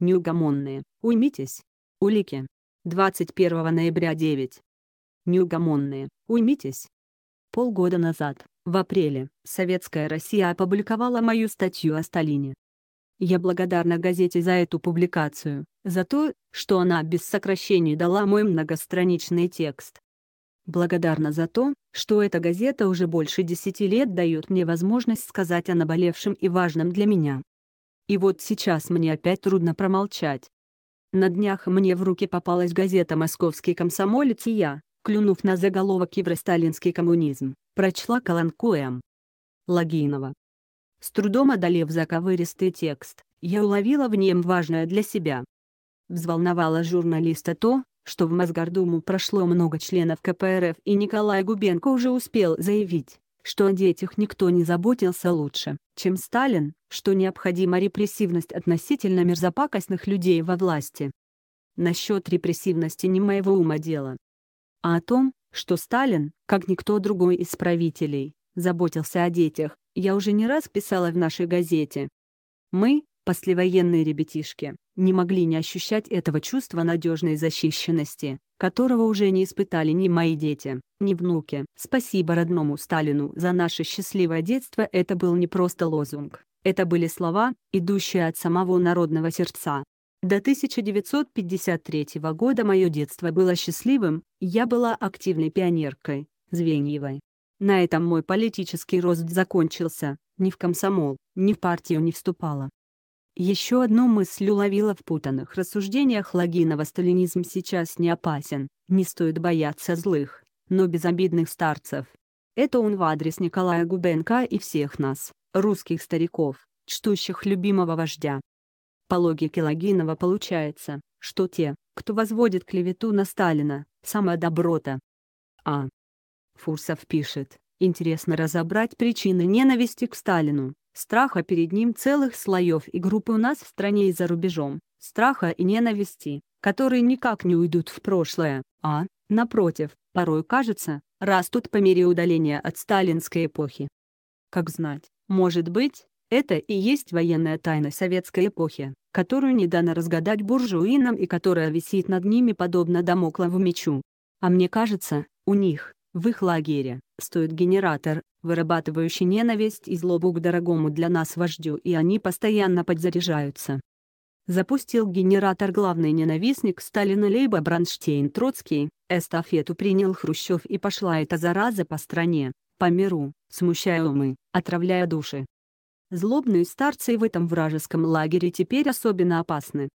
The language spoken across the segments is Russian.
Неугомонные, уймитесь. Улики. 21 ноября 9. Неугомонные, уймитесь. Полгода назад, в апреле, Советская Россия опубликовала мою статью о Сталине. Я благодарна газете за эту публикацию, за то, что она без сокращений дала мой многостраничный текст. Благодарна за то, что эта газета уже больше десяти лет дает мне возможность сказать о наболевшем и важном для меня. И вот сейчас мне опять трудно промолчать. На днях мне в руки попалась газета «Московский комсомолец» и я, клюнув на заголовок «Евросталинский коммунизм», прочла колонку М. Логинова. С трудом одолев заковыристый текст, я уловила в нем важное для себя. Взволновало журналиста то, что в Мосгордуму прошло много членов КПРФ и Николай Губенко уже успел заявить, что о детях никто не заботился лучше, чем Сталин, что необходима репрессивность относительно мерзопакостных людей во власти. Насчет репрессивности не моего ума дело. А о том, что Сталин, как никто другой из правителей, заботился о детях, я уже не раз писала в нашей газете. Мы, послевоенные ребятишки, не могли не ощущать этого чувства надежной защищенности, которого уже не испытали ни мои дети, ни внуки. Спасибо родному Сталину за наше счастливое детство это был не просто лозунг. Это были слова, идущие от самого народного сердца. До 1953 года мое детство было счастливым, я была активной пионеркой, Звеньевой. На этом мой политический рост закончился, ни в комсомол, ни в партию не вступала. Еще одну мысль уловила в путанных рассуждениях Логинова «Сталинизм сейчас не опасен, не стоит бояться злых, но безобидных старцев». Это он в адрес Николая Губенко и всех нас, русских стариков, чтущих любимого вождя. По логике Логинова получается, что те, кто возводит клевету на Сталина, самая доброта. А. Фурсов пишет, интересно разобрать причины ненависти к Сталину. Страха перед ним целых слоев и группы у нас в стране и за рубежом. Страха и ненависти, которые никак не уйдут в прошлое, а, напротив, порой кажется, растут по мере удаления от сталинской эпохи. Как знать, может быть, это и есть военная тайна советской эпохи, которую не дано разгадать буржуинам и которая висит над ними подобно домоклову мечу. А мне кажется, у них, в их лагере, стоит генератор, вырабатывающий ненависть и злобу к дорогому для нас вождю и они постоянно подзаряжаются. Запустил генератор главный ненавистник Сталина Лейба Бранштейн Троцкий, эстафету принял Хрущев и пошла эта зараза по стране, по миру, смущая умы, отравляя души. Злобные старцы в этом вражеском лагере теперь особенно опасны.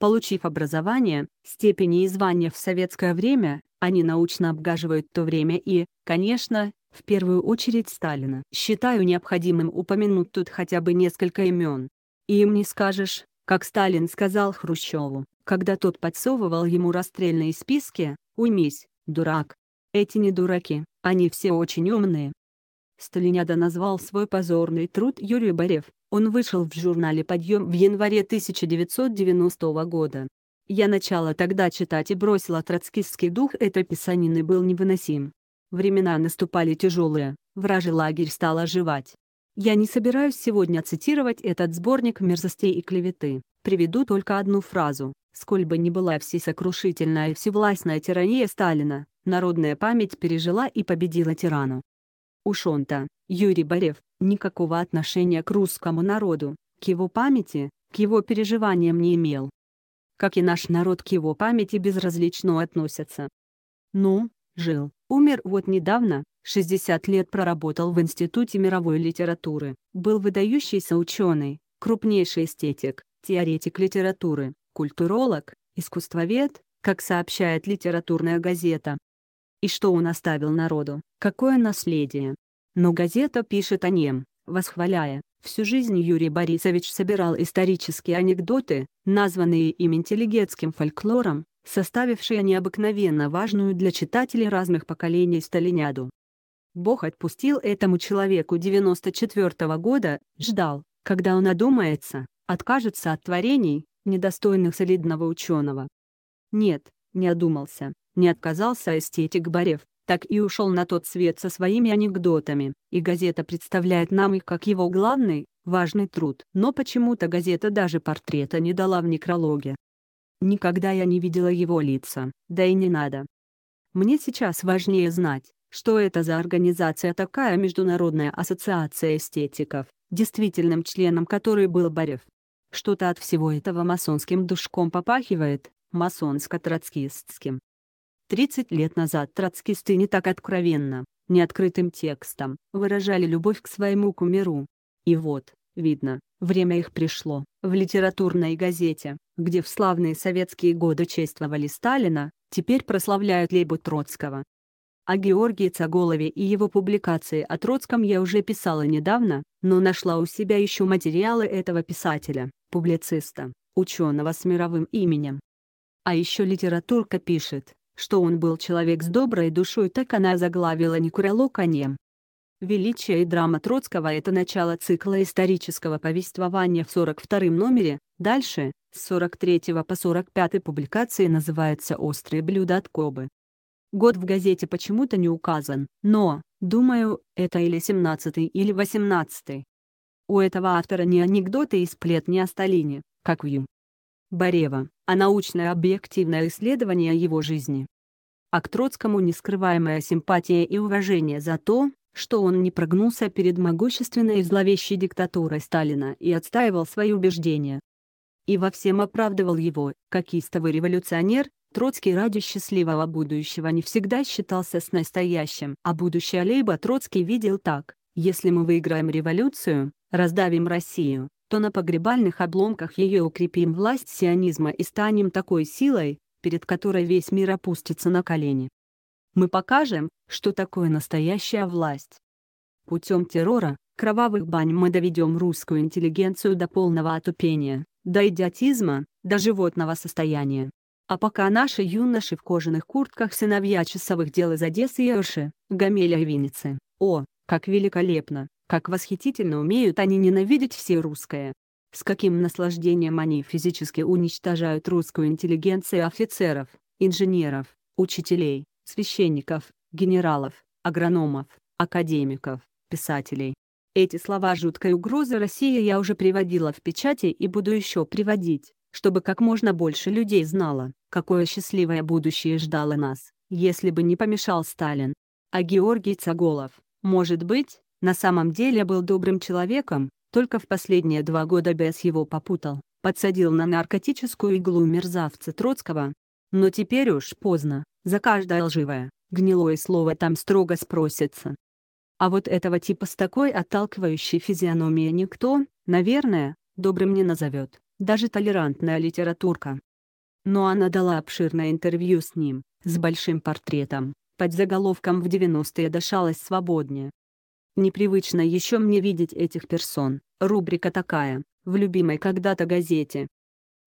Получив образование, степени и звания в советское время, они научно обгаживают то время и, конечно, в первую очередь Сталина. Считаю необходимым упомянуть тут хотя бы несколько имен. им не скажешь, как Сталин сказал Хрущеву, когда тот подсовывал ему расстрельные списки, «Уймись, дурак». Эти не дураки, они все очень умные. Сталиняда назвал свой позорный труд Юрий Борев, он вышел в журнале «Подъем» в январе 1990 года. Я начала тогда читать и бросила троцкистский дух этой писанины был невыносим. Времена наступали тяжелые, вражий лагерь стал оживать. Я не собираюсь сегодня цитировать этот сборник мерзостей и клеветы, приведу только одну фразу. Сколь бы ни была всесокрушительная и всевластная тирания Сталина, народная память пережила и победила тирану. Уж он Юрий Борев, никакого отношения к русскому народу, к его памяти, к его переживаниям не имел. Как и наш народ к его памяти безразлично относятся. Ну, Жил, умер вот недавно, 60 лет проработал в Институте мировой литературы, был выдающийся ученый, крупнейший эстетик, теоретик литературы, культуролог, искусствовед, как сообщает литературная газета. И что он оставил народу, какое наследие. Но газета пишет о нем, восхваляя, всю жизнь Юрий Борисович собирал исторические анекдоты, названные им интеллигентским фольклором, составившая необыкновенно важную для читателей разных поколений сталиняду. Бог отпустил этому человеку 94 -го года, ждал, когда он одумается, откажется от творений, недостойных солидного ученого. Нет, не одумался, не отказался эстетик Барев, так и ушел на тот свет со своими анекдотами, и газета представляет нам их как его главный, важный труд. Но почему-то газета даже портрета не дала в некрологе. Никогда я не видела его лица, да и не надо. Мне сейчас важнее знать, что это за организация такая Международная ассоциация эстетиков, действительным членом которой был Барев. Что-то от всего этого масонским душком попахивает, масонско-троцкистским. 30 лет назад троцкисты не так откровенно, не открытым текстом, выражали любовь к своему кумиру. И вот, Видно, время их пришло. В литературной газете, где в славные советские годы чествовали Сталина, теперь прославляют Лейбу Троцкого. О Георгии Цаголове и его публикации о Троцком я уже писала недавно, но нашла у себя еще материалы этого писателя, публициста, ученого с мировым именем. А еще литературка пишет, что он был человек с доброй душой так она заглавила Никурало конем. Величие и драма Троцкого — это начало цикла исторического повествования в 42 номере, дальше, с 43 по 45 публикации называется «Острые блюда от Кобы». Год в газете почему-то не указан, но, думаю, это или 17 или 18 У этого автора не анекдоты и сплетни о Сталине, как в Ю. Барева, а научное объективное исследование его жизни а к Троцкому нескрываемая симпатия и уважение за то, что он не прогнулся перед могущественной и зловещей диктатурой Сталина и отстаивал свои убеждения. И во всем оправдывал его, как истовый революционер, Троцкий ради счастливого будущего не всегда считался с настоящим, а будущее Лейба Троцкий видел так, если мы выиграем революцию, раздавим Россию, то на погребальных обломках ее укрепим власть сионизма и станем такой силой, перед которой весь мир опустится на колени. Мы покажем, что такое настоящая власть. Путем террора, кровавых бань мы доведем русскую интеллигенцию до полного отупения, до идиотизма, до животного состояния. А пока наши юноши в кожаных куртках сыновья часовых дел из Одессы и Орши, Гамеля и Винницы, о, как великолепно, как восхитительно умеют они ненавидеть все русское. С каким наслаждением они физически уничтожают русскую интеллигенцию офицеров, инженеров, учителей, священников, генералов, агрономов, академиков, писателей. Эти слова жуткой угрозы России я уже приводила в печати и буду еще приводить, чтобы как можно больше людей знало, какое счастливое будущее ждало нас, если бы не помешал Сталин. А Георгий Цаголов, может быть, на самом деле был добрым человеком, только в последние два года без его попутал, подсадил на наркотическую иглу мерзавца Троцкого. Но теперь уж поздно, за каждое лживое, гнилое слово там строго спросится. А вот этого типа с такой отталкивающей физиономией никто, наверное, добрым не назовет, даже толерантная литературка. Но она дала обширное интервью с ним, с большим портретом, под заголовком «В 90-е дышалось свободнее». Непривычно еще мне видеть этих персон, рубрика такая, в любимой когда-то газете.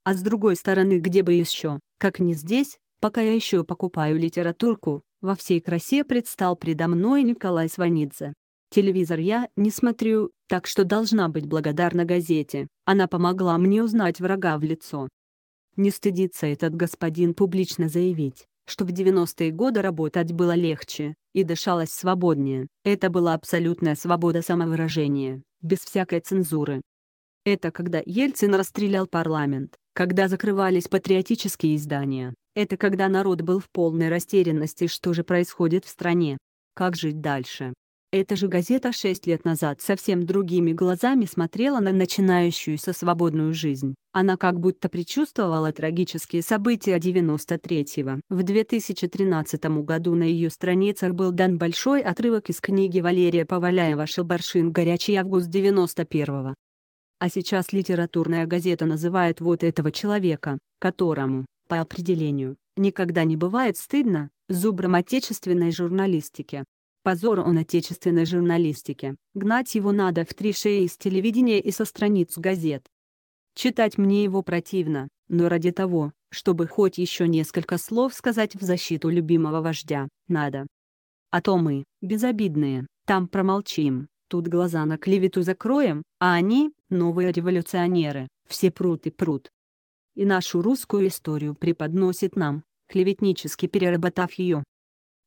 А с другой стороны где бы еще, как не здесь, пока я еще покупаю литературку, во всей красе предстал предо мной Николай Сванидзе. Телевизор я не смотрю, так что должна быть благодарна газете. Она помогла мне узнать врага в лицо. Не стыдится этот господин публично заявить, что в 90-е годы работать было легче и дышалось свободнее. Это была абсолютная свобода самовыражения, без всякой цензуры. Это когда Ельцин расстрелял парламент, когда закрывались патриотические издания, это когда народ был в полной растерянности, что же происходит в стране, как жить дальше. Эта же газета шесть лет назад совсем другими глазами смотрела на начинающуюся свободную жизнь. Она как будто предчувствовала трагические события 93-го. В 2013 году на ее страницах был дан большой отрывок из книги Валерия Поваляева «Шелбаршин. Горячий август 91-го». А сейчас литературная газета называет вот этого человека, которому, по определению, никогда не бывает стыдно, зубрам отечественной журналистики. Позор он отечественной журналистике, гнать его надо в три шеи из телевидения и со страниц газет. Читать мне его противно, но ради того, чтобы хоть еще несколько слов сказать в защиту любимого вождя, надо. А то мы, безобидные, там промолчим, тут глаза на клевету закроем, а они, новые революционеры, все прут и прут и нашу русскую историю преподносит нам, клеветнически переработав ее.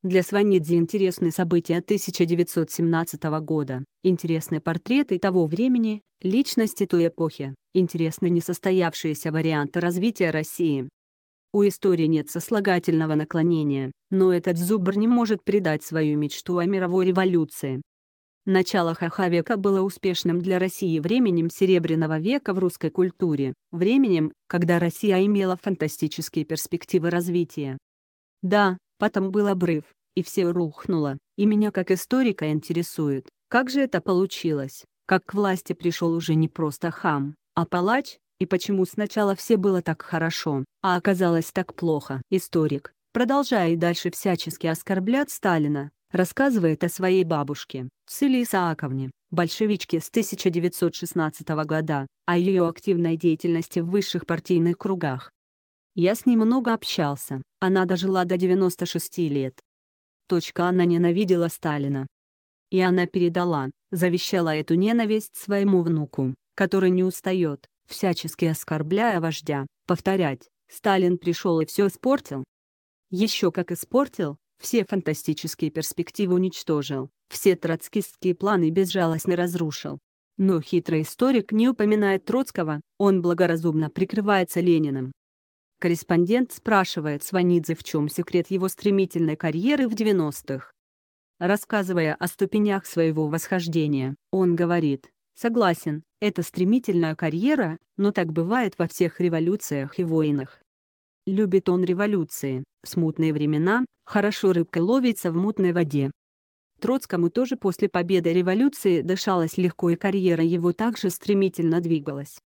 Для Сванидзе интересны события 1917 года, интересны портреты того времени, личности той эпохи, интересны несостоявшиеся варианты развития России. У истории нет сослагательного наклонения, но этот зубр не может предать свою мечту о мировой революции. Начало Хахавека было успешным для России временем Серебряного века в русской культуре, временем, когда Россия имела фантастические перспективы развития. Да, потом был обрыв, и все рухнуло, и меня как историка интересует, как же это получилось, как к власти пришел уже не просто хам, а палач, и почему сначала все было так хорошо, а оказалось так плохо. Историк, продолжая и дальше всячески оскорблять Сталина, рассказывает о своей бабушке, Циле Исааковне, большевичке с 1916 года, о ее активной деятельности в высших партийных кругах. «Я с ней много общался, она дожила до 96 лет. Точка она ненавидела Сталина. И она передала, завещала эту ненависть своему внуку, который не устает, всячески оскорбляя вождя, повторять, Сталин пришел и все испортил. Еще как испортил, все фантастические перспективы уничтожил, все троцкистские планы безжалостно разрушил. Но хитрый историк не упоминает Троцкого, он благоразумно прикрывается Лениным. Корреспондент спрашивает Сванидзе, в чем секрет его стремительной карьеры в 90-х. Рассказывая о ступенях своего восхождения, он говорит, согласен, это стремительная карьера, но так бывает во всех революциях и войнах. Любит он революции, смутные времена, хорошо рыбка ловится в мутной воде. Троцкому тоже после победы революции дышалось легко и карьера его также стремительно двигалась.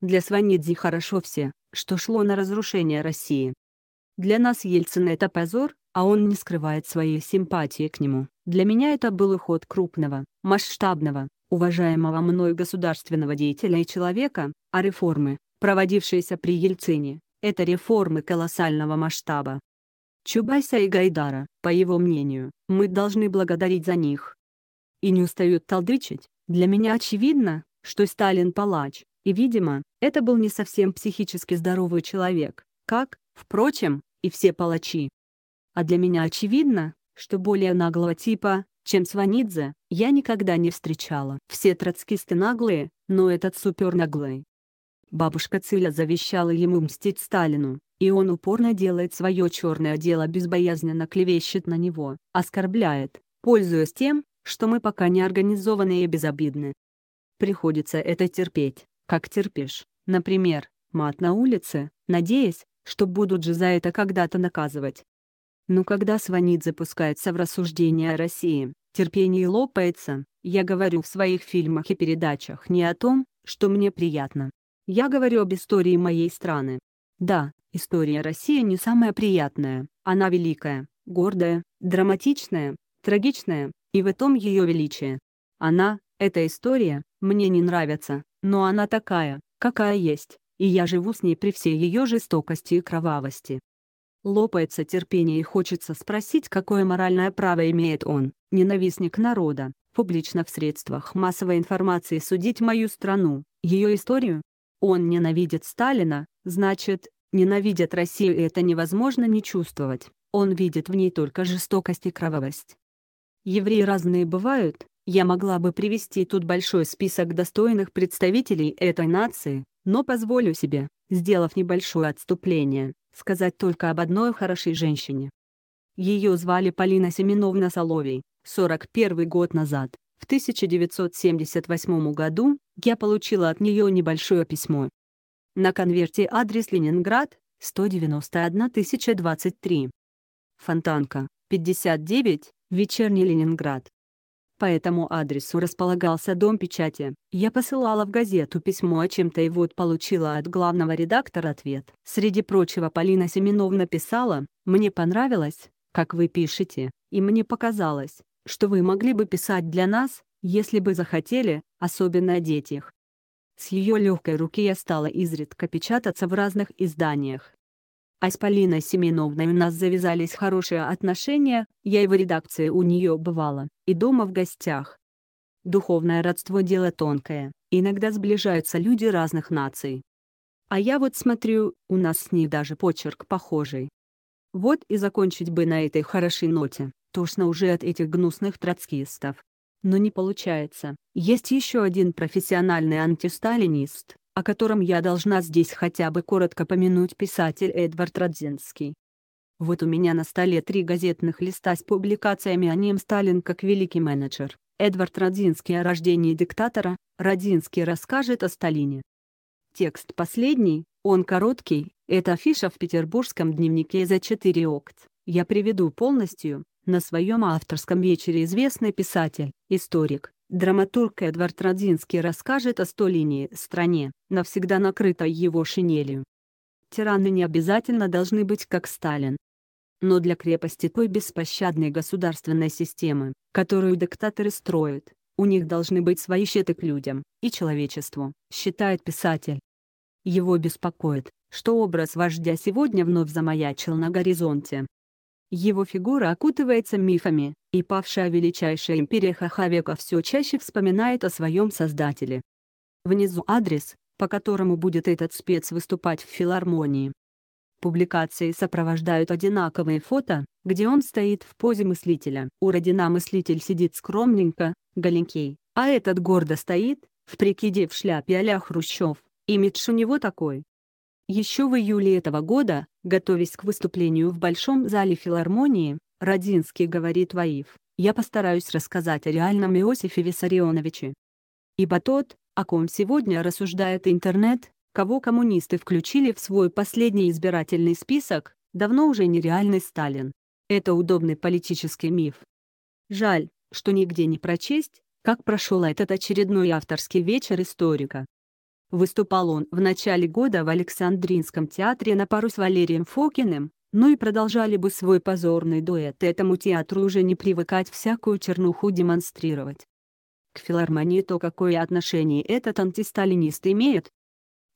Для Сванидзе хорошо все, что шло на разрушение России. Для нас Ельцин это позор, а он не скрывает своей симпатии к нему. Для меня это был уход крупного, масштабного, уважаемого мной государственного деятеля и человека, а реформы, проводившиеся при Ельцине, это реформы колоссального масштаба. Чубайса и Гайдара, по его мнению, мы должны благодарить за них. И не устают толдычить, для меня очевидно, что Сталин палач, и, видимо, это был не совсем психически здоровый человек, как, впрочем, и все палачи. А для меня очевидно, что более наглого типа, чем Сванидзе, я никогда не встречала. Все троцкисты наглые, но этот супернаглый. Бабушка Циля завещала ему мстить Сталину, и он упорно делает свое черное дело безбоязненно клевещет на него, оскорбляет, пользуясь тем, что мы пока не организованы и безобидны. Приходится это терпеть, как терпишь, например, мат на улице, надеясь, что будут же за это когда-то наказывать. Но когда Сванид запускается в рассуждение о России, терпение лопается, я говорю в своих фильмах и передачах не о том, что мне приятно, я говорю об истории моей страны. Да, история России не самая приятная, она великая, гордая, драматичная, трагичная, и в этом ее величие. Она, эта история, мне не нравится, но она такая, какая есть, и я живу с ней при всей ее жестокости и кровавости. Лопается терпение и хочется спросить, какое моральное право имеет он, ненавистник народа, публично в средствах массовой информации судить мою страну, ее историю, он ненавидит Сталина, значит, ненавидит Россию и это невозможно не чувствовать, он видит в ней только жестокость и кровавость. Евреи разные бывают, я могла бы привести тут большой список достойных представителей этой нации, но позволю себе, сделав небольшое отступление, сказать только об одной хорошей женщине. Ее звали Полина Семеновна Соловей, 41 год назад, в 1978 году я получила от нее небольшое письмо. На конверте адрес Ленинград, 191 023. Фонтанка, 59, вечерний Ленинград. По этому адресу располагался дом печати. Я посылала в газету письмо о а чем-то и вот получила от главного редактора ответ. Среди прочего Полина Семеновна писала, «Мне понравилось, как вы пишете, и мне показалось, что вы могли бы писать для нас, если бы захотели, особенно о детях. С ее легкой руки я стала изредка печататься в разных изданиях. А с Полиной Семеновной у нас завязались хорошие отношения, я и в редакции у нее бывала, и дома в гостях. Духовное родство – дело тонкое, иногда сближаются люди разных наций. А я вот смотрю, у нас с ней даже почерк похожий. Вот и закончить бы на этой хорошей ноте, Тошно уже от этих гнусных троцкистов. Но не получается. Есть еще один профессиональный антисталинист, о котором я должна здесь хотя бы коротко помянуть писатель Эдвард Родзинский. Вот у меня на столе три газетных листа с публикациями о нем Сталин как великий менеджер. Эдвард Родзинский о рождении диктатора, Родзинский расскажет о Сталине. Текст последний, он короткий, это афиша в петербургском дневнике за 4 окт. Я приведу полностью, на своем авторском вечере известный писатель, историк, драматург Эдвард Родзинский расскажет о столинии стране, навсегда накрытой его шинелью. Тираны не обязательно должны быть как Сталин. Но для крепости той беспощадной государственной системы, которую диктаторы строят, у них должны быть свои щиты к людям и человечеству, считает писатель. Его беспокоит, что образ вождя сегодня вновь замаячил на горизонте, его фигура окутывается мифами, и павшая величайшая империя Хахавека все чаще вспоминает о своем создателе. Внизу адрес, по которому будет этот спец выступать в филармонии. Публикации сопровождают одинаковые фото, где он стоит в позе мыслителя. У Родина мыслитель сидит скромненько, голенький, а этот гордо стоит, в прикиде в шляпе а-ля Хрущев, имидж у него такой. Еще в июле этого года, Готовясь к выступлению в Большом зале филармонии, Родинский говорит Ваив, «Я постараюсь рассказать о реальном Иосифе Виссарионовиче. Ибо тот, о ком сегодня рассуждает интернет, кого коммунисты включили в свой последний избирательный список, давно уже нереальный Сталин. Это удобный политический миф. Жаль, что нигде не прочесть, как прошел этот очередной авторский вечер историка. Выступал он в начале года в Александринском театре на пару с Валерием Фокиным, ну и продолжали бы свой позорный дуэт этому театру уже не привыкать всякую чернуху демонстрировать. К филармонии то какое отношение этот антисталинист имеет?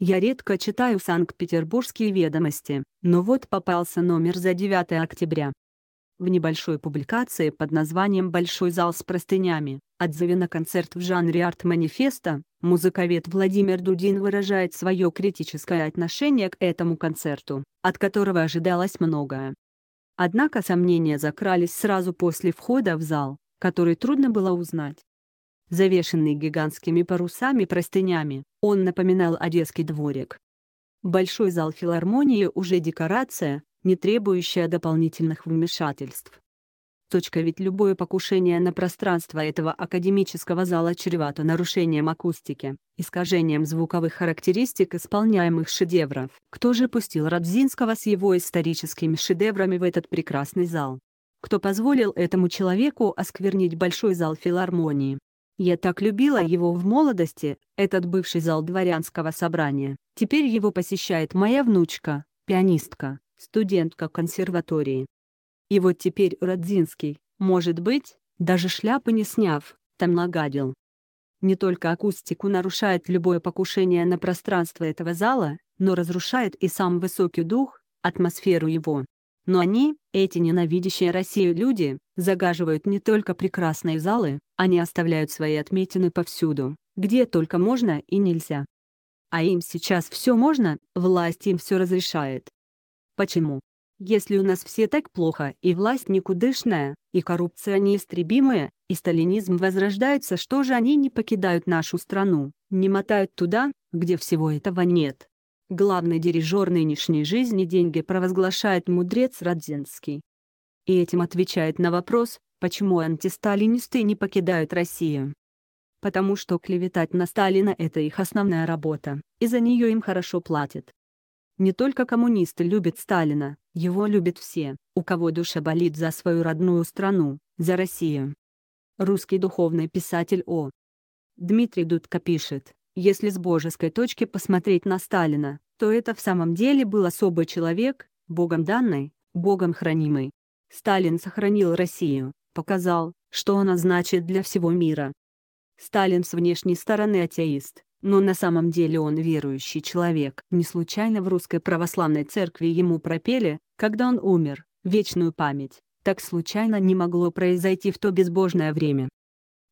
Я редко читаю санкт-петербургские ведомости, но вот попался номер за 9 октября в небольшой публикации под названием «Большой зал с простынями», отзыве на концерт в жанре арт-манифеста, музыковед Владимир Дудин выражает свое критическое отношение к этому концерту, от которого ожидалось многое. Однако сомнения закрались сразу после входа в зал, который трудно было узнать. Завешенный гигантскими парусами-простынями, он напоминал одесский дворик. Большой зал филармонии уже декорация, не требующая дополнительных вмешательств. Точка ведь любое покушение на пространство этого академического зала чревато нарушением акустики, искажением звуковых характеристик исполняемых шедевров. Кто же пустил Радзинского с его историческими шедеврами в этот прекрасный зал? Кто позволил этому человеку осквернить большой зал филармонии? Я так любила его в молодости, этот бывший зал дворянского собрания. Теперь его посещает моя внучка, пианистка студентка консерватории. И вот теперь Родзинский, может быть, даже шляпы не сняв, там нагадил. Не только акустику нарушает любое покушение на пространство этого зала, но разрушает и сам высокий дух, атмосферу его. Но они, эти ненавидящие Россию люди, загаживают не только прекрасные залы, они оставляют свои отметины повсюду, где только можно и нельзя. А им сейчас все можно, власть им все разрешает. Почему? Если у нас все так плохо, и власть никудышная, и коррупция неистребимая, и сталинизм возрождается, что же они не покидают нашу страну, не мотают туда, где всего этого нет? Главный дирижер нынешней жизни деньги провозглашает мудрец Радзинский. И этим отвечает на вопрос, почему антисталинисты не покидают Россию. Потому что клеветать на Сталина – это их основная работа, и за нее им хорошо платят. Не только коммунисты любят Сталина, его любят все, у кого душа болит за свою родную страну, за Россию. Русский духовный писатель О. Дмитрий Дудко пишет, если с божеской точки посмотреть на Сталина, то это в самом деле был особый человек, Богом данный, Богом хранимый. Сталин сохранил Россию, показал, что она значит для всего мира. Сталин с внешней стороны атеист, но на самом деле он верующий человек. Не случайно в русской православной церкви ему пропели, когда он умер, вечную память. Так случайно не могло произойти в то безбожное время.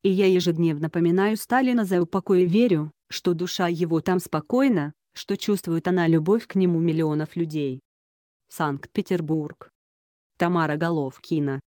И я ежедневно поминаю Сталина за упокой и верю, что душа его там спокойна, что чувствует она любовь к нему миллионов людей. Санкт-Петербург. Тамара Головкина.